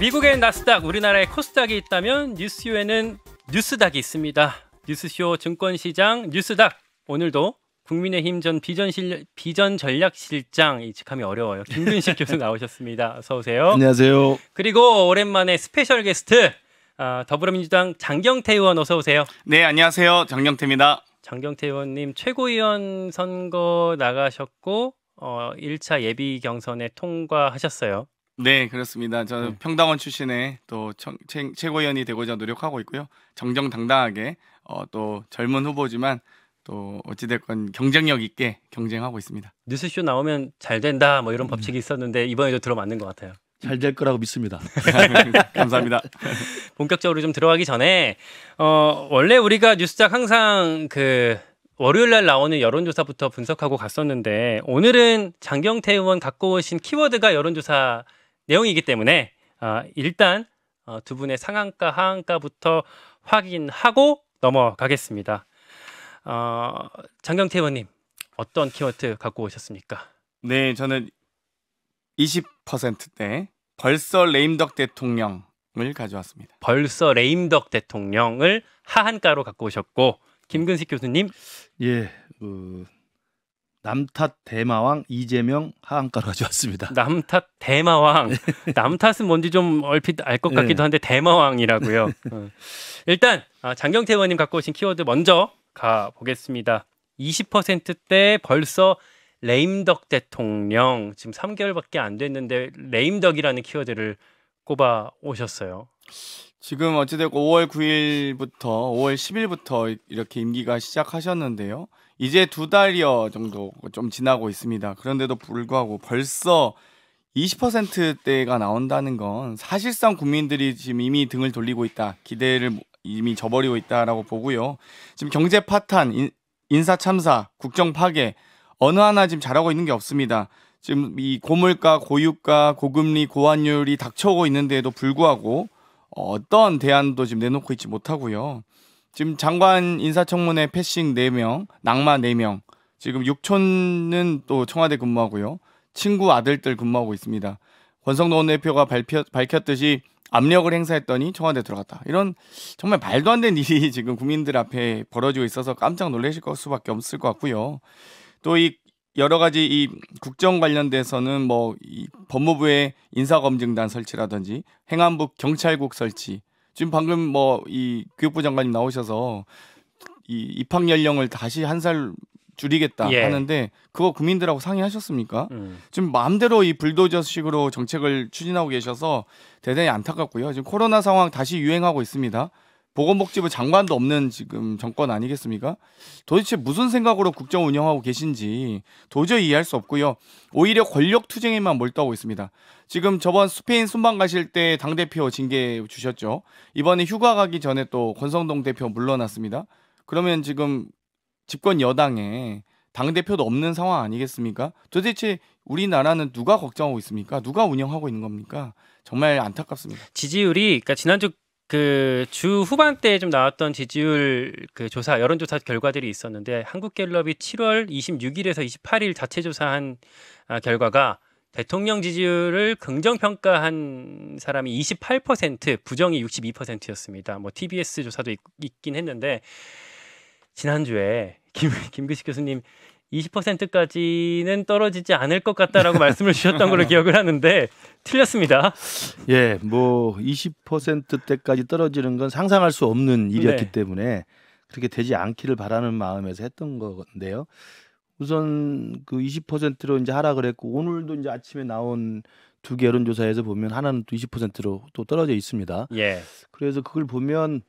미국엔 나스닥, 우리나라에 코스닥이 있다면 뉴스쇼에는 뉴스닥이 있습니다. 뉴스쇼 증권시장 뉴스닥 오늘도 국민의힘 전 비전, 실, 비전 전략실장 이 직함이 어려워요. 김근식 교수 나오셨습니다. 어서 오세요. 안녕하세요. 그리고 오랜만에 스페셜 게스트 아, 더불어민주당 장경태 의원 어서 오세요. 네, 안녕하세요. 장경태입니다. 장경태 의원님 최고위원 선거 나가셨고 어, 1차 예비 경선에 통과하셨어요. 네, 그렇습니다. 저는 네. 평당원 출신의 또 청, 최, 최고위원이 되고자 노력하고 있고요. 정정당당하게 어, 또 젊은 후보지만 또 어찌됐건 경쟁력 있게 경쟁하고 있습니다. 뉴스쇼 나오면 잘 된다 뭐 이런 음. 법칙이 있었는데 이번에도 들어맞는 것 같아요. 잘 될 거라고 믿습니다. 감사합니다. 본격적으로 좀 들어가기 전에 어, 원래 우리가 뉴스작 항상 그 월요일 날 나오는 여론조사부터 분석하고 갔었는데 오늘은 장경태 의원 갖고 오신 키워드가 여론조사 내용이기 때문에 어, 일단 어, 두 분의 상한가 하한가부터 확인하고 넘어가겠습니다. 어, 장경태 의원님 어떤 키워드 갖고 오셨습니까? 네, 저는 20%대 벌써 레임덕 대통령을 가져왔습니다. 벌써 레임덕 대통령을 하한가로 갖고 오셨고 김근식 교수님, 예, 그... 남탓 대마왕 이재명 하한가로 가져왔습니다. 남 탓 대마왕. 남탓은 뭔지 좀 얼핏 알 것 같기도 네. 한데 대마왕이라고요. 어. 일단 아, 장경태 의원님 갖고 오신 키워드 먼저 가 보겠습니다. 20%대 벌써 레임덕 대통령 지금 3개월밖에 안 됐는데 레임덕이라는 키워드를 꼽아 오셨어요. 지금 어찌됐고 5월 9일부터 5월 10일부터 이렇게 임기가 시작하셨는데요. 이제 두 달여 정도 좀 지나고 있습니다. 그런데도 불구하고 벌써 20%대가 나온다는 건 사실상 국민들이 지금 이미 등을 돌리고 있다. 기대를 이미 저버리고 있다라고 보고요. 지금 경제 파탄, 인사 참사, 국정 파괴 어느 하나 지금 잘하고 있는 게 없습니다. 지금 이 고물가, 고유가, 고금리, 고환율이 닥쳐오고 있는데도 불구하고 어떤 대안도 지금 내놓고 있지 못하고요. 지금 장관 인사청문회 패싱 4명, 낙마 4명. 지금 6촌은또 청와대 근무하고요. 친구 아들들 근무하고 있습니다. 권성동 대표가 발표, 밝혔듯이 압력을 행사했더니 청와대 들어갔다. 이런 정말 말도 안 되는 일이 지금 국민들 앞에 벌어지고 있어서 깜짝 놀라실 것 수밖에 없을 것 같고요. 또 이 여러 가지 이 국정 관련돼서는 뭐이 법무부의 인사검증단 설치라든지 행안부 경찰국 설치 지금 방금 뭐 이 교육부 장관님 나오셔서 이 입학 연령을 다시 한 살 줄이겠다 예. 하는데 그거 국민들하고 상의하셨습니까? 음. 지금 마음대로 이 불도저식으로 정책을 추진하고 계셔서 대단히 안타깝고요. 지금 코로나 상황 다시 유행하고 있습니다. 보건복지부 장관도 없는 지금 정권 아니겠습니까? 도대체 무슨 생각으로 국정 운영하고 계신지 도저히 이해할 수 없고요. 오히려 권력 투쟁에만 몰두하고 있습니다. 지금 저번 스페인 순방 가실 때 당대표 징계 주셨죠. 이번에 휴가 가기 전에 또 권성동 대표 물러났습니다. 그러면 지금 집권 여당에 당대표도 없는 상황 아니겠습니까? 도대체 우리나라는 누가 걱정하고 있습니까? 누가 운영하고 있는 겁니까? 정말 안타깝습니다. 지지율이 그러니까 지난주 그주 후반대에 좀 나왔던 지지율 그 조사 여론조사 결과들이 있었는데 한국갤럽이 7월 26일에서 28일 자체 조사한 아, 결과가 대통령 지지율을 긍정 평가한 사람이 28% 부정이 62%였습니다. 뭐 TBS 조사도 있, 긴 했는데 지난주에 김 김근식 교수님 20%까지는 떨어지지 않을 것 같다라고 말씀을 주셨던 걸로 기억을 하는데 틀렸습니다. 예, 뭐2 0때까지 떨어지는 건 상상할 수 없는 일이었기 네. 때문에 그렇게 되지 않기를 바라는 마음에서 했던 건데요. 우선 그 20%로 이제 하락을 했고 오늘도 이제 아침에 나온 두 개 여론조사에서 보면 하나는 또 20%로 또 떨어져 있습니다. 예. 그래서 그걸 보면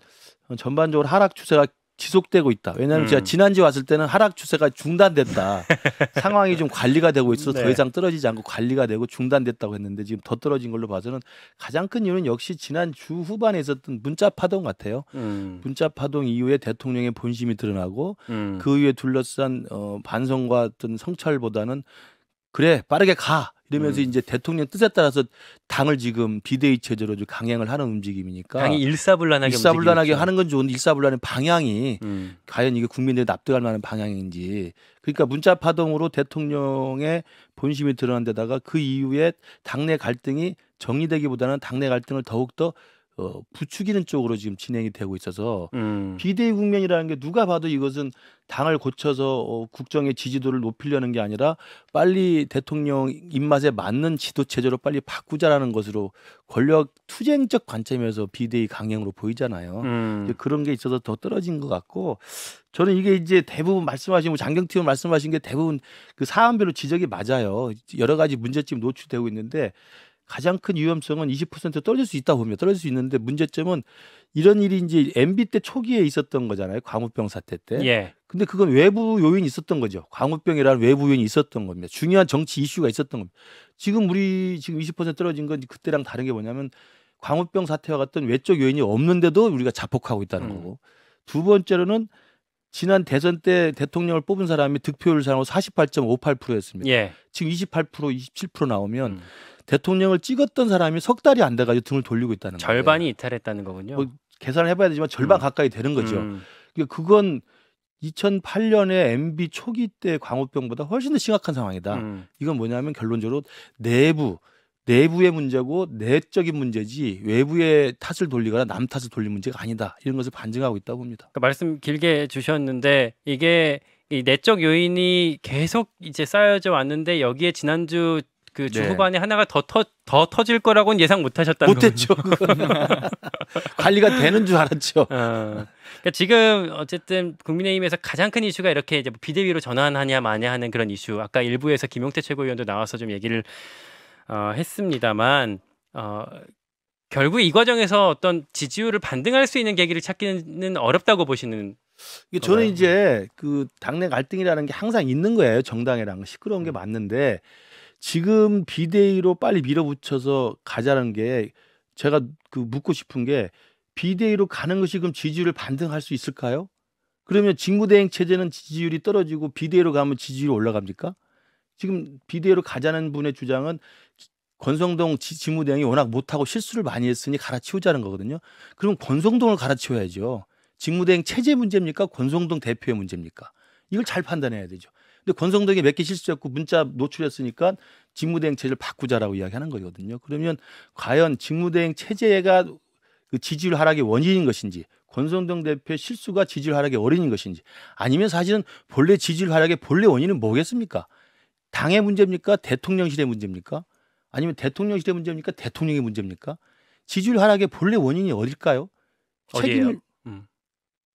전반적으로 하락 추세가 지속되고 있다. 왜냐하면 음. 제가 지난주 왔을 때는 하락 추세가 중단됐다. 상황이 좀 관리가 되고 있어서 네. 더 이상 떨어지지 않고 관리가 되고 중단됐다고 했는데 지금 더 떨어진 걸로 봐서는 가장 큰 이유는 역시 지난주 후반에 있었던 문자 파동 같아요. 음. 문자 파동 이후에 대통령의 본심이 드러나고 음. 그 위에 둘러싼 어, 반성과 어떤 성찰보다는 그래 빠르게 가 이러면서 음. 이제 대통령 뜻에 따라서 당을 지금 비대위 체제로 강행을 하는 움직임이니까 당이 일사불란하게 일사불란하게 하는 건 좋은데 일사불란의 방향이 음. 과연 이게 국민들이 납득할 만한 방향인지 그러니까 문자 파동으로 대통령의 본심이 드러난 데다가 그 이후에 당내 갈등이 정리되기보다는 당내 갈등을 더욱 더 어, 부추기는 쪽으로 지금 진행이 되고 있어서 음. 비대위 국면이라는 게 누가 봐도 이것은 당을 고쳐서 어, 국정의 지지도를 높이려는 게 아니라 빨리 대통령 입맛에 맞는 지도 체제로 빨리 바꾸자라는 것으로 권력 투쟁적 관점에서 비대위 강행으로 보이잖아요. 음. 그런 게 있어서 더 떨어진 것 같고 저는 이게 이제 대부분 말씀하신 뭐 장경팀 말씀하신 게 대부분 그 사안별로 지적이 맞아요. 여러 가지 문제점 이 노출되고 있는데 가장 큰 위험성은 20% 떨어질 수 있다고 보면 떨어질 수 있는데 문제점은 이런 일이 이제 MB 때 초기에 있었던 거잖아요. 광우병 사태 때. 예. 근데 그건 외부 요인이 있었던 거죠. 광우병이라는 외부 요인이 있었던 겁니다. 중요한 정치 이슈가 있었던 겁니다. 지금 우리 지금 20% 떨어진 건 그때랑 다른 게 뭐냐면 광우병 사태와 같은 외적 요인이 없는데도 우리가 자폭하고 있다는 음. 거고 두 번째로는 지난 대선 때 대통령을 뽑은 사람이 득표율상으로 48.58%였습니다. 예. 지금 28% 27% 나오면 음. 대통령을 찍었던 사람이 석 달이 안 돼가지고 등을 돌리고 있다는 거예요. 절반이 이탈했다는 거군요. 뭐 계산을 해봐야 되지만 절반 음. 가까이 되는 거죠. 음. 그러니까 그건 2008년에 MB 초기 때 광우병보다 훨씬 더 심각한 상황이다. 음. 이건 뭐냐면 결론적으로 내부 내부의 문제고 내적인 문제지 외부의 탓을 돌리거나 남 탓을 돌릴 문제가 아니다. 이런 것을 반증하고 있다고 봅니다. 그 말씀 길게 주셨는데 이게 이 내적 요인이 계속 이제 쌓여져 왔는데 여기에 지난주 그 중후반에 네. 하나가 더, 터, 더 터질 거라고는 예상 못 하셨다는 못했죠. 관리가 되는 줄 알았죠. 어. 그러니까 지금 어쨌든 국민의힘에서 가장 큰 이슈가 이렇게 이제 뭐 비대위로 전환하냐 마냐 하는 그런 이슈. 아까 일부에서 김용태 최고위원도 나와서 좀 얘기를 어, 했습니다만 어, 결국 이 과정에서 어떤 지지율을 반등할 수 있는 계기를 찾기는 어렵다고 보시는 이게 저는 이제 그 당내 갈등이라는 게 항상 있는 거예요 정당이랑 시끄러운 게 음. 맞는데 음. 지금 비대위로 빨리 밀어붙여서 가자는 게 제가 그 묻고 싶은 게 비대위로 가는 것이 그럼 지지율을 반등할 수 있을까요? 그러면 직무대행 체제는 지지율이 떨어지고 비대위로 가면 지지율이 올라갑니까? 지금 비대위로 가자는 분의 주장은 권성동 직무대행이 워낙 못하고 실수를 많이 했으니 갈아치우자는 거거든요. 그럼 권성동을 갈아치워야죠. 직무대행 체제 문제입니까? 권성동 대표의 문제입니까? 이걸 잘 판단해야 되죠. 근데 권성동이 몇 개 실수했고 문자 노출했으니까 직무대행 체제를 바꾸자라고 이야기하는 거거든요. 그러면 과연 직무대행 체제가 그 지지율 하락의 원인인 것인지 권성동 대표의 실수가 지지율 하락의 원인인 것인지 아니면 사실은 본래 지지율 하락의 본래 원인은 뭐겠습니까? 당의 문제입니까? 대통령실의 문제입니까? 아니면 대통령실의 문제입니까? 대통령의 문제입니까? 지지율 하락의 본래 원인이 어딜까요? 책임을 음.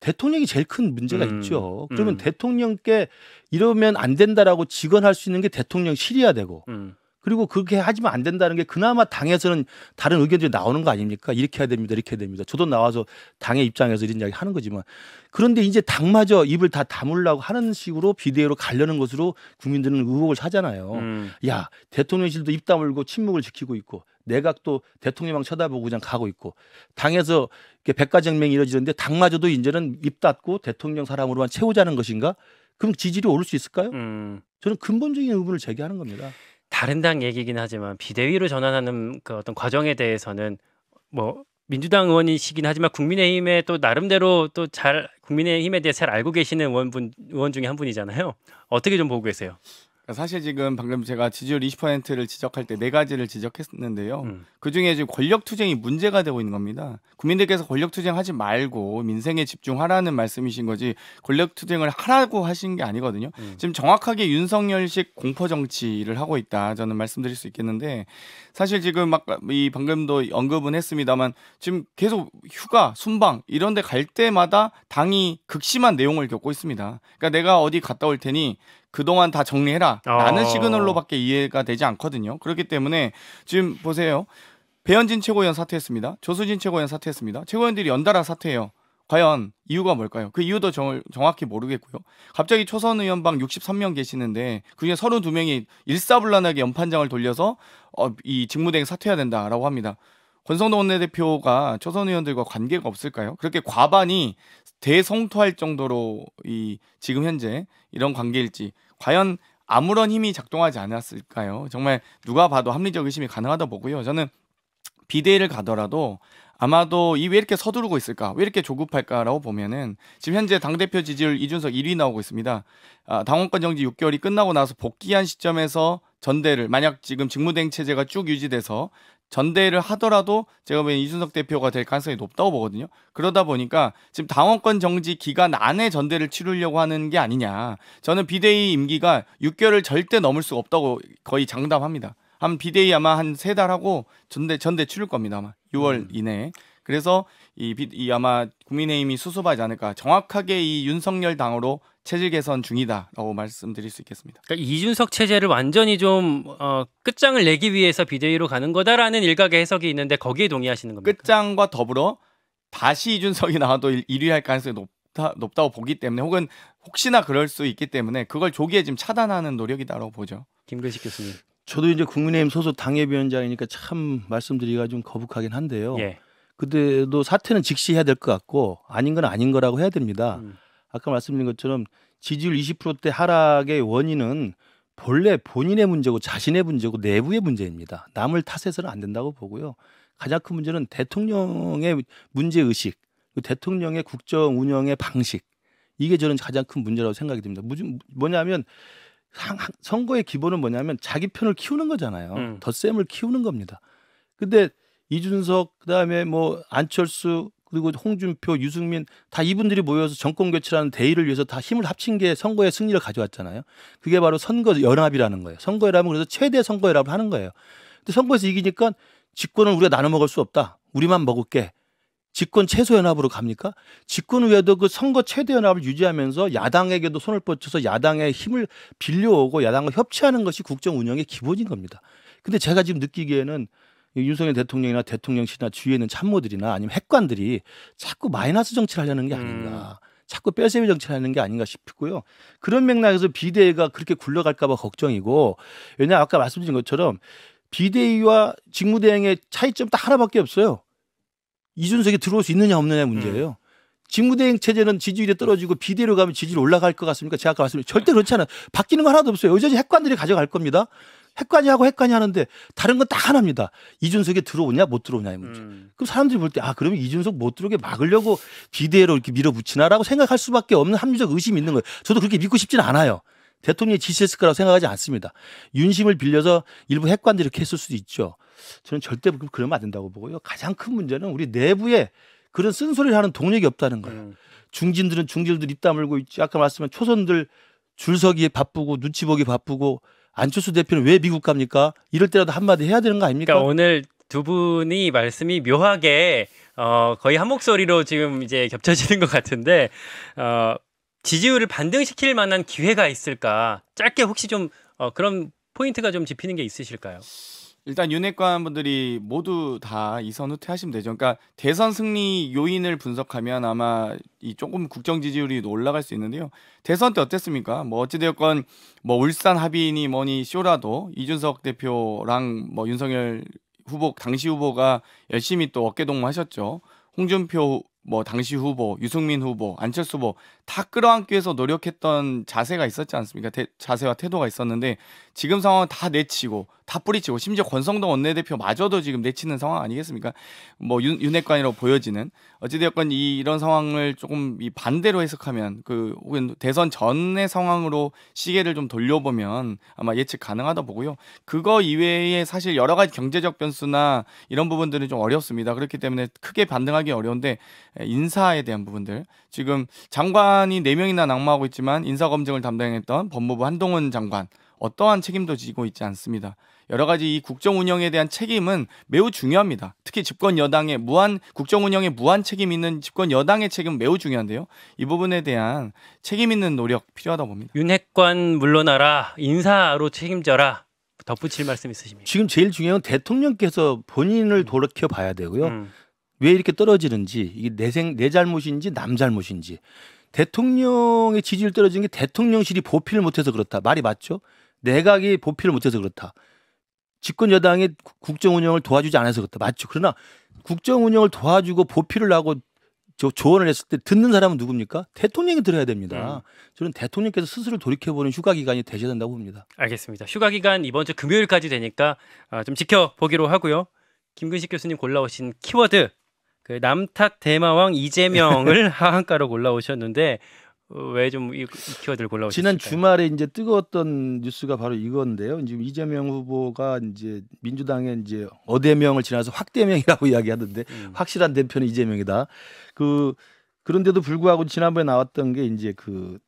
대통령이 제일 큰 문제가 음, 있죠. 그러면 음. 대통령께 이러면 안 된다라고 직언할 수 있는 게 대통령실이야 되고 음. 그리고 그렇게 하지면 안 된다는 게 그나마 당에서는 다른 의견들이 나오는 거 아닙니까? 이렇게 해야 됩니다. 이렇게 해야 됩니다. 저도 나와서 당의 입장에서 이런 이야기 하는 거지만 그런데 이제 당마저 입을 다 다물라고 하는 식으로 비대위로 가려는 것으로 국민들은 의혹을 사잖아요. 음. 야, 대통령실도 입 다물고 침묵을 지키고 있고 내각도 대통령만 쳐다보고 그냥 가고 있고 당에서 백가쟁명이 이어지는데 루 당마저도 이제는 입 닫고 대통령 사람으로만 채우자는 것인가? 그럼 지지율이 오를 수 있을까요? 음. 저는 근본적인 의문을 제기하는 겁니다. 다른 당 얘기긴 하지만 비대위로 전환하는 그 어떤 과정에 대해서는 뭐 민주당 의원이시긴 하지만 국민의힘에 또 나름대로 또 잘 국민의힘에 대해 잘 알고 계시는 의원분 의원 중에 한 분이잖아요. 어떻게 좀 보고 계세요? 그러니까 사실 지금 방금 제가 지지율 20%를 지적할 때 네 가지를 지적했는데요. 음. 그 중에 지금 권력 투쟁이 문제가 되고 있는 겁니다. 국민들께서 권력 투쟁하지 말고 민생에 집중하라는 말씀이신 거지 권력 투쟁을 하라고 하신 게 아니거든요. 음. 지금 정확하게 윤석열식 공포 정치를 하고 있다. 저는 말씀드릴 수 있겠는데 사실 지금 막 이 방금도 언급은 했습니다만 지금 계속 휴가, 순방 이런 데 갈 때마다 당이 극심한 내용을 겪고 있습니다. 그러니까 내가 어디 갔다 올 테니 그동안 다 정리해라 라는 어... 시그널로밖에 이해가 되지 않거든요. 그렇기 때문에 지금 보세요. 배현진 최고위원 사퇴했습니다. 조수진 최고위원 사퇴했습니다. 최고위원들이 연달아 사퇴해요. 과연 이유가 뭘까요? 그 이유도 정, 확히 모르겠고요. 갑자기 초선 의원방 63명 계시는데 그중에 32명이 일사불란하게 연판장을 돌려서 어, 이 직무대행 사퇴해야 된다라고 합니다. 권성동 원내대표가 초선 의원들과 관계가 없을까요? 그렇게 과반이 대성토할 정도로 이 지금 현재 이런 관계일지 과연 아무런 힘이 작동하지 않았을까요? 정말 누가 봐도 합리적 의심이 가능하다 보고요. 저는 비대위를 가더라도 아마도 이 왜 이렇게 서두르고 있을까? 왜 이렇게 조급할까라고 보면은 지금 현재 당대표 지지율 이준석 1위 나오고 있습니다. 아, 당원권 정지 6개월이 끝나고 나서 복귀한 시점에서 전대를 만약 지금 직무대행 체제가 쭉 유지돼서 전대를 하더라도 제가 보기엔 이준석 대표가 될 가능성이 높다고 보거든요. 그러다 보니까 지금 당원권 정지 기간 안에 전대를 치르려고 하는 게 아니냐. 저는 비대위 임기가 6개월을 절대 넘을 수가 없다고 거의 장담합니다. 한 비대위 아마 한 세 달 하고 전대 전대 치를 겁니다. 아마 6월 음. 이내에. 그래서 이, 이 아마 국민의힘이 수습하지 않을까 정확하게 이 윤석열 당으로 체질 개선 중이다라고 말씀드릴 수 있겠습니다. 그러니까 이준석 체제를 완전히 좀 어, 끝장을 내기 위해서 비대위로 가는 거다라는 일각의 해석이 있는데 거기에 동의하시는 겁니까? 끝장과 더불어 다시 이준석이 나와도 1위 할 가능성이 높다, 높다고 보기 때문에 혹은 혹시나 그럴 수 있기 때문에 그걸 조기에 지금 차단하는 노력이다라고 보죠. 김근식 교수님. 저도 이제 국민의힘 소속 당협위원장이니까 참 말씀드리기가 좀 거북하긴 한데요. 예. 근데도 사퇴는 즉시 해야 될 것 같고 아닌 건 아닌 거라고 해야 됩니다. 음. 아까 말씀드린 것처럼 지지율 20%대 하락의 원인은 본래 본인의 문제고 자신의 문제고 내부의 문제입니다. 남을 탓해서는 안 된다고 보고요. 가장 큰 문제는 대통령의 문제 의식, 그 대통령의 국정 운영의 방식 이게 저는 가장 큰 문제라고 생각이 듭니다. 뭐냐면 선거의 기본은 뭐냐면 자기 편을 키우는 거잖아요. 음. 덧셈을 키우는 겁니다. 근데 이준석 그다음에 뭐 안철수 그리고 홍준표, 유승민 다 이분들이 모여서 정권 교체라는 대의를 위해서 다 힘을 합친 게 선거의 승리를 가져왔잖아요. 그게 바로 선거 연합이라는 거예요. 선거 연합은 그래서 최대 선거 연합을 하는 거예요. 근데 선거에서 이기니까 집권을 우리가 나눠 먹을 수 없다. 우리만 먹을게. 집권 최소 연합으로 갑니까? 집권 후에도그 선거 최대 연합을 유지하면서 야당에게도 손을 뻗쳐서 야당의 힘을 빌려오고 야당과 협치하는 것이 국정 운영의 기본인 겁니다. 근데 제가 지금 느끼기에는 윤석열 대통령이나 대통령실이나 주위에 있는 참모들이나 아니면 핵관들이 자꾸 마이너스 정치를 하려는 게 아닌가. 음. 자꾸 뼈세미 정치를 하는 게 아닌가 싶고요. 그런 맥락에서 비대위가 그렇게 굴러갈까봐 걱정이고, 왜냐 아까 말씀드린 것처럼 비대위와 직무대행의 차이점 딱 하나밖에 없어요. 이준석이 들어올 수 있느냐 없느냐 문제예요. 음. 직무대행 체제는 지지율이 떨어지고 비대로 가면 지지율 올라갈 것 같습니까? 제가 아까 말씀드린 절대 그렇지 않아요. 바뀌는 거 하나도 없어요. 여전히 핵관들이 가져갈 겁니다. 핵관이하고 핵관이 하는데 다른 건 딱 하나입니다. 이준석이 들어오냐 못 들어오냐의 문제. 음. 그럼 사람들이 볼 때 아 그러면 이준석 못 들어오게 막으려고 비대로 이렇게 밀어붙이나라고 생각할 수밖에 없는 합리적 의심이 있는 거예요. 저도 그렇게 믿고 싶지는 않아요. 대통령이 지시했을 거라고 생각하지 않습니다. 윤심을 빌려서 일부 핵관들이 이렇게 했을 수도 있죠. 저는 절대 그러면 안 된다고 보고요. 가장 큰 문제는 우리 내부에 그런 쓴소리를 하는 동력이 없다는 거예요. 음. 중진들은 중진들 입 다물고 있지. 아까 말씀한 초선들 줄서기에 바쁘고 눈치 보기 바쁘고 안철수 대표는 왜 미국 갑니까? 이럴 때라도 한마디 해야 되는 거 아닙니까? 그러니까 오늘 두 분이 말씀이 묘하게 어 거의 한 목소리로 지금 이제 겹쳐지는 것 같은데 어 지지율을 반등시킬 만한 기회가 있을까? 짧게 혹시 좀 어, 그런 포인트가 좀짚히는게 있으실까요? 일단 윤핵관 분들이 모두 다 이선 후퇴하시면 되죠. 그러니까 대선 승리 요인을 분석하면 아마 이 조금 국정 지지율이 올라갈 수 있는데요. 대선 때 어땠습니까? 뭐 어찌되었건 뭐 울산 합의인이 뭐니 쇼라도 이준석 대표랑 뭐 윤석열 후보 당시 후보가 열심히 또 어깨동무하셨죠. 홍준표 뭐 당시 후보, 유승민 후보, 안철수 후보 다 끌어안기 위해서 노력했던 자세가 있었지 않습니까? 대, 자세와 태도가 있었는데 지금 상황은 다 내치고 다 뿌리치고 심지어 권성동 원내대표마저도 지금 내치는 상황 아니겠습니까? 뭐 윤, 윤핵관이라고 보여지는 어찌되었건 이, 이런 상황을 조금 이 반대로 해석하면 그 혹은 대선 전의 상황으로 시계를 좀 돌려보면 아마 예측 가능하다 보고요. 그거 이외에 사실 여러 가지 경제적 변수나 이런 부분들은 좀 어렵습니다. 그렇기 때문에 크게 반등하기 어려운데 인사에 대한 부분들 지금 장관 장관이 4명이나 낙마하고 있지만 인사검증을 담당했던 법무부 한동훈 장관 어떠한 책임도 지고 있지 않습니다. 여러 가지 이 국정 운영에 대한 책임은 매우 중요합니다. 특히 집권 여당의 무한 국정 운영에 무한 책임 있는 집권 여당의 책임 은 매우 중요한데요. 이 부분에 대한 책임 있는 노력 필요하다고 봅니다. 윤핵관 물러나라 인사로 책임져라 덧붙일 말씀 있으십니까? 지금 제일 중요한 건 대통령께서 본인을 음. 돌이켜 봐야 되고요. 음. 왜 이렇게 떨어지는지 이게 내, 생, 내 잘못인지 남 잘못인지 대통령의 지지율 떨어진 게 대통령실이 보필을 못해서 그렇다. 말이 맞죠? 내각이 보필을 못해서 그렇다. 집권 여당이 국정 운영을 도와주지 않아서 그렇다. 맞죠? 그러나 국정 운영을 도와주고 보필을 하고 저 조언을 했을 때 듣는 사람은 누굽니까? 대통령이 들어야 됩니다. 음. 저는 대통령께서 스스로 돌이켜보는 휴가 기간이 되셔야 된다고 봅니다. 알겠습니다. 휴가 기간 이번 주 금요일까지 되니까 아, 좀 지켜보기로 하고요. 김근식 교수님 골라오신 키워드 그 남탁 대마왕 이재명을 하한가로 골라오셨는데 어, 왜좀 이 키워드를 골라오셨을까요? 지난 주말에 이제 뜨거웠던 뉴스가 바로 이건데요. 지금 이재명 후보가 이제 민주당의 이제 어대명을 지나서 확대명이라고 이야기하던데 음. 확실한 대표는 이재명이다. 그 그런데도 불구하고 지난번에 나왔던 게 이제 그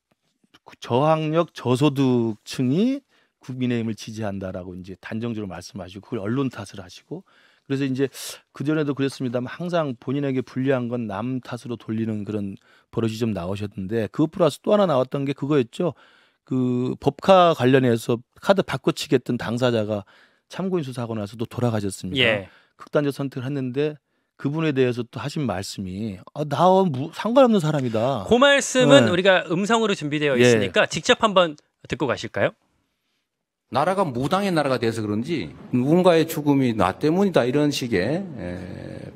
저학력 저소득층이 국민의힘을 지지한다라고 이제 단정적으로 말씀하시고 그걸 언론 탓을 하시고 그래서 이제 그 전에도 그랬습니다만 항상 본인에게 불리한 건 남 탓으로 돌리는 그런 버릇이 좀 나오셨는데 그것 플러스 또 하나 나왔던 게 그거였죠. 그 법카 관련해서 카드 바꿔치기 했던 당사자가 참고인 수사하고 나서도 돌아가셨습니다. 예. 극단적 선택을 했는데 그분에 대해서 또 하신 말씀이 아, 나와 무, 상관없는 사람이다. 그 말씀은 네. 우리가 음성으로 준비되어 예. 있으니까 예. 직접 한번 듣고 가실까요? 나라가 무당의 나라가 돼서 그런지 누군가의 죽음이 나 때문이다 이런 식의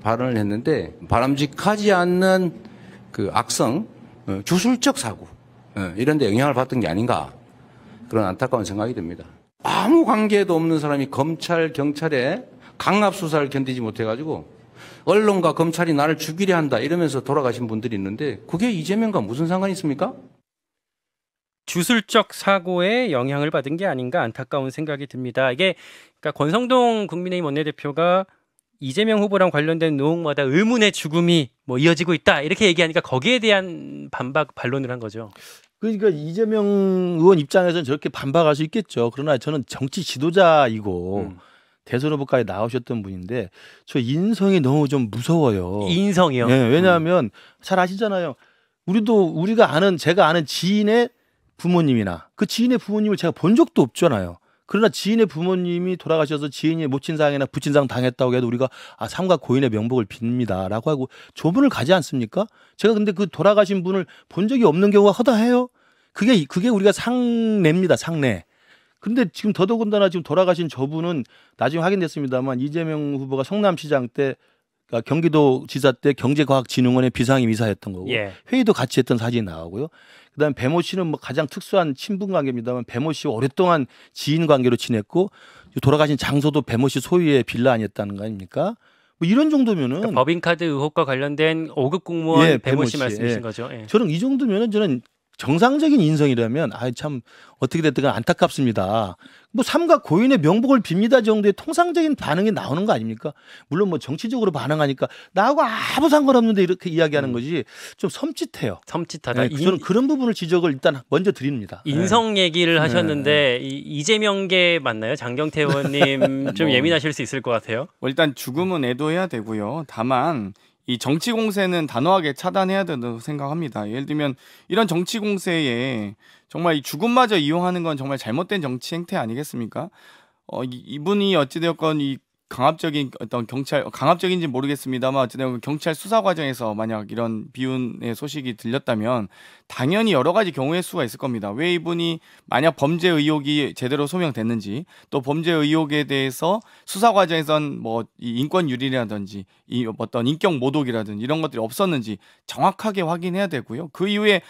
발언을 했는데 바람직하지 않는 그 악성, 어, 주술적 사고 어, 이런 데 영향을 받던 게 아닌가 그런 안타까운 생각이 듭니다. 아무 관계도 없는 사람이 검찰, 경찰에 강압 수사를 견디지 못해가지고 언론과 검찰이 나를 죽이려 한다 이러면서 돌아가신 분들이 있는데 그게 이재명과 무슨 상관이 있습니까? 주술적 사고에 영향을 받은 게 아닌가 안타까운 생각이 듭니다. 이게 그러니까 권성동 국민의힘 원내대표가 이재명 후보랑 관련된 노혹마다 의문의 죽음이 뭐 이어지고 있다 이렇게 얘기하니까 거기에 대한 반박 반론을 한 거죠. 그러니까 이재명 의원 입장에서는 저렇게 반박할 수 있겠죠. 그러나 저는 정치 지도자이고 음. 대선 후보까지 나오셨던 분인데 저 인성이 너무 좀 무서워요. 인성이요? 네, 왜냐하면 음. 잘 아시잖아요. 우리도 우리가 아는 제가 아는 지인의 부모님이나 그 지인의 부모님을 제가 본 적도 없잖아요. 그러나 지인의 부모님이 돌아가셔서 지인이 모친상이나 부친상 당했다고 해도 우리가 아 삼가 고인의 명복을 빕니다라고 하고 조문을 가지 않습니까? 제가 근데 그 돌아가신 분을 본 적이 없는 경우가 허다해요. 그게 그게 우리가 상례입니다. 상례. 근데 지금 더더군다나 지금 돌아가신 저분은 나중에 확인됐습니다만 이재명 후보가 성남시장 때 그러니까 경기도 지사 때 경제과학진흥원의 비상임 이사였던 거고 예. 회의도 같이 했던 사진이 나오고요. 그다음 배모 씨는 뭐 가장 특수한 친분 관계입니다만 배모 씨와 오랫동안 지인 관계로 지냈고 돌아가신 장소도 배모 씨 소유의 빌라 아니었다는 거 아닙니까? 뭐 이런 정도면은 그러니까 법인카드 의혹과 관련된 5급 공무원 예, 배모 씨 말씀이신 예. 거죠. 예. 저는 이 정도면은 저는 정상적인 인성이라면 아 참 어떻게 됐든 안타깝습니다. 뭐삼각 고인의 명복을 빕니다 정도의 통상적인 반응이 나오는 거 아닙니까? 물론 뭐 정치적으로 반응하니까 나하고 아무 상관없는데 이렇게 이야기하는 음. 거지 좀 섬찟해요. 섬찟하다. 네, 저는 그런 부분을 지적을 일단 먼저 드립니다. 예. 인성 얘기를 네. 하셨는데 네. 이재명계 맞나요? 장경태 의원님 좀 뭐. 예민하실 수 있을 것 같아요. 뭐 일단 죽음은 애도해야 되고요. 다만 이 정치 공세는 단호하게 차단해야 된다고 생각합니다. 예를 들면 이런 정치 공세에 정말 이 죽음마저 이용하는 건 정말 잘못된 정치 행태 아니겠습니까? 어, 이, 분이 어찌되었건 이 강압적인 어떤 경찰 강압적인지 모르겠습니다만 어쨌든 경찰 수사 과정에서 만약 이런 비운의 소식이 들렸다면 당연히 여러 가지 경우의 수가 있을 겁니다. 왜 이분이 만약 범죄 의혹이 제대로 소명됐는지 또 범죄 의혹에 대해서 수사 과정에선 뭐 인권 유린이라든지 이 어떤 인격 모독이라든지 이런 것들이 없었는지 정확하게 확인해야 되고요. 그 이후에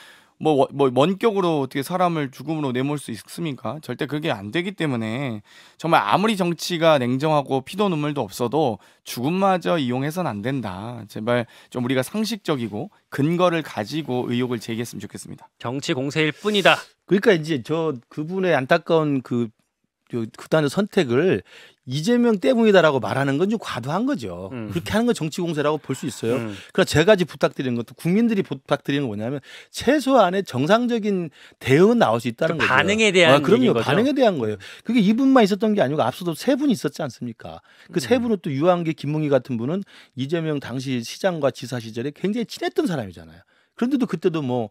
뭐, 뭐뭐 원격으로 어떻게 사람을 죽음으로 내몰 수 있습니까? 절대 그게 안 되기 때문에 정말 아무리 정치가 냉정하고 피도 눈물도 없어도 죽음마저 이용해선 안 된다. 제발 좀 우리가 상식적이고 근거를 가지고 의혹을 제기했으면 좋겠습니다. 정치 공세일 뿐이다. 그러니까 이제 저 그분의 안타까운 그 극단의 선택을 이재명 때문이다라고 말하는 건 좀 과도한 거죠. 음. 그렇게 하는 건 정치 공세라고 볼 수 있어요. 음. 그러나 제가 지금 부탁드리는 것도 국민들이 부탁드리는 건 뭐냐면 최소한의 정상적인 대응 은 나올 수 있다는 그 거죠. 반응에 대한 아, 그럼요. 반응에 대한 거예요. 그게 이분만 있었던 게 아니고 앞서도 세 분이 있었지 않습니까? 그세 음. 분은 또 유한계, 김문희 같은 분은 이재명 당시 시장과 지사 시절에 굉장히 친했던 사람이잖아요. 그런데도 그때도 뭐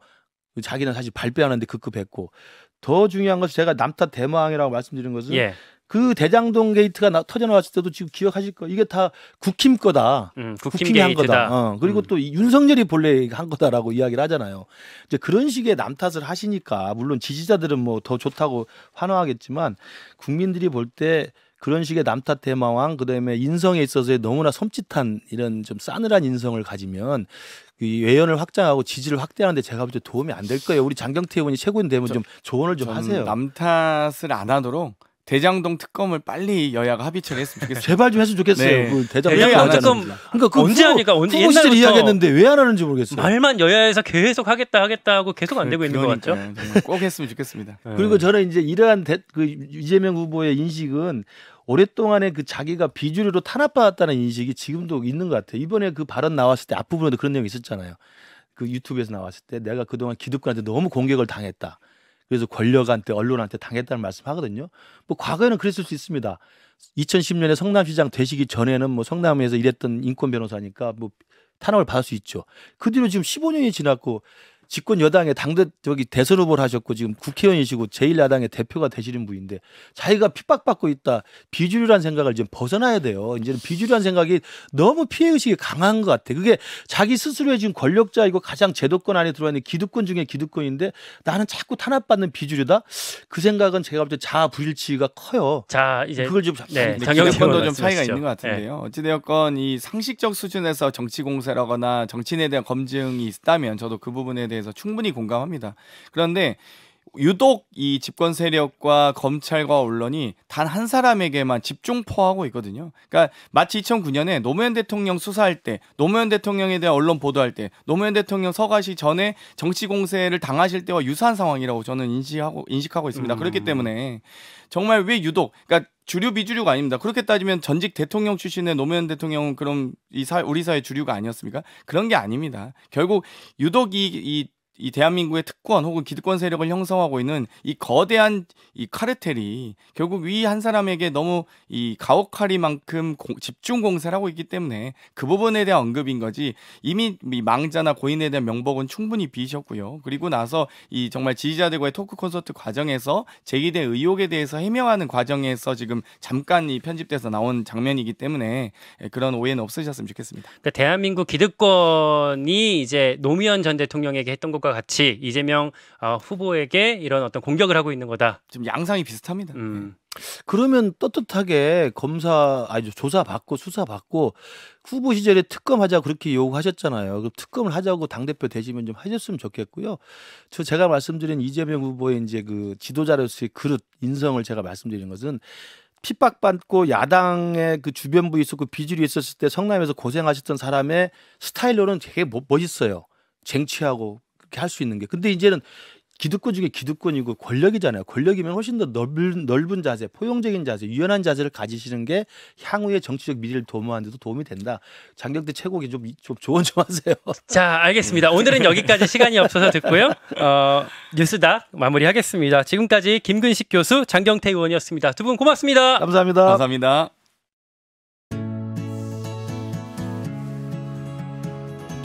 자기는 사실 발표하는데 급급했고 더 중요한 것이 제가 남타 대마왕이라고 말씀드린 것은 예. 그 대장동 게이트가 나, 터져 나왔을 때도 지금 기억하실 거예요. 이게 다 국힘 거다. 음, 국힘 이한 거다. 어, 그리고 음. 또 윤석열이 본래 한 거다라고 이야기를 하잖아요. 이제 그런 식의 남 탓을 하시니까 물론 지지자들은 뭐 더 좋다고 환호하겠지만 국민들이 볼때 그런 식의 남탓 대마왕 그다음에 인성에 있어서의 너무나 섬찟한 이런 좀 싸늘한 인성을 가지면 이 외연을 확장하고 지지를 확대하는데 제가 볼 때 도움이 안 될 거예요. 우리 장경태 의원이 최고인 되면 좀 조언을 좀 하세요. 남 탓을 안 하도록 대장동 특검을 빨리 여야가 합의 처리했으면 좋겠어요. 제발 좀 했으면 좋겠어요. 네. 그 대장동 특검 그러니까 그 언제 후, 하니까 언제 옛날부터 이야기했는데 왜 안 하는지 모르겠어요. 말만 여야에서 계속 하겠다 하겠다 하고 계속 안 되고 있는 그러니까요. 것 같죠. 네, 꼭 했으면 좋겠습니다. 네. 그리고 저는 이제 이러한 대, 그 이재명 후보의 인식은 오랫동안에 그 자기가 비주류로 탄압받았다는 인식이 지금도 있는 것 같아요. 이번에 그 발언 나왔을 때 앞부분에도 그런 내용이 있었잖아요. 그 유튜브에서 나왔을 때 내가 그동안 기득권한테 너무 공격을 당했다. 그래서 권력한테 언론한테 당했다는 말씀하거든요. 뭐 과거에는 그랬을 수 있습니다. 2010년에 성남시장 되시기 전에는 뭐 성남에서 일했던 인권 변호사니까 뭐 탄압을 받을 수 있죠. 그 뒤로 지금 15년이 지났고 집권 여당의 당대 저기 대선 후보를 하셨고 지금 국회의원이시고 제1야당의 대표가 되시는 분인데 자기가 핍박받고 있다 비주류란 생각을 좀 벗어나야 돼요. 이제는 비주류란 생각이 너무 피해 의식이 강한 것 같아. 그게 자기 스스로의 지금 권력자이고 가장 제도권 안에 들어와 있는 기득권 중에 기득권인데 나는 자꾸 탄압받는 비주류다. 그 생각은 제가 볼 때 자아 불일치가 커요. 자 이제 그걸 좀 네, 네 장경권도 좀 차이가 있는 것 같은데요. 네. 어찌되었건 이 상식적 수준에서 정치 공세라거나 정치인에 대한 검증이 있다면 저도 그 부분에 대해 대해서 충분히 공감합니다. 그런데 유독 이 집권 세력과 검찰과 언론이 단 한 사람에게만 집중포하고 있거든요. 그러니까 마치 2009년에 노무현 대통령 수사할 때, 노무현 대통령에 대한 언론 보도할 때, 노무현 대통령 서가시 전에 정치 공세를 당하실 때와 유사한 상황이라고 저는 인식하고 인식하고 있습니다. 음. 그렇기 때문에 정말 왜 유독 그러니까 주류 비주류가 아닙니다. 그렇게 따지면 전직 대통령 출신의 노무현 대통령은 그럼 이 사, 우리 사회 주류가 아니었습니까? 그런 게 아닙니다. 결국 유독 이, 이이 대한민국의 특권 혹은 기득권 세력을 형성하고 있는 이 거대한 이 카르텔이 결국 위 한 사람에게 너무 이 가혹하리만큼 집중 공세를 하고 있기 때문에 그 부분에 대한 언급인 거지 이미 이 망자나 고인에 대한 명복은 충분히 비셨고요. 그리고 나서 이 정말 지지자들과의 토크 콘서트 과정에서 제기된 의혹에 대해서 해명하는 과정에서 지금 잠깐 이 편집돼서 나온 장면이기 때문에 예, 그런 오해는 없으셨으면 좋겠습니다. 그러니까 대한민국 기득권이 이제 노무현 전 대통령에게 했던 것과 것과 같이 이재명 어, 후보에게 이런 어떤 공격을 하고 있는 거다. 지금 양상이 비슷합니다. 음. 네. 그러면 떳떳하게 검사 아니 조사 받고 수사 받고 후보 시절에 특검하자 그렇게 요구하셨잖아요. 그럼 특검을 하자고 당 대표 되시면 좀 하셨으면 좋겠고요. 저 제가 말씀드린 이재명 후보의 이제 그 지도자로서의 그릇 인성을 제가 말씀드리는 것은 핍박받고 야당의 그주변부 있었고 비주류 있었을 때 성남에서 고생하셨던 사람의 스타일로는 되게 뭐, 멋있어요. 쟁취하고 그렇게 할 수 있는 게. 근데 이제는 기득권 중에 기득권이고 권력이잖아요. 권력이면 훨씬 더 넓은, 넓은 자세, 포용적인 자세, 유연한 자세를 가지시는 게 향후의 정치적 미래를 도모하는데도 도움이 된다. 장경태 최고기 좀, 좀 조언 좀 하세요. 자, 알겠습니다. 오늘은 여기까지 시간이 없어서 듣고요. 어, 뉴스다 마무리하겠습니다. 지금까지 김근식 교수, 장경태 의원이었습니다. 두 분 고맙습니다. 감사합니다. 감사합니다.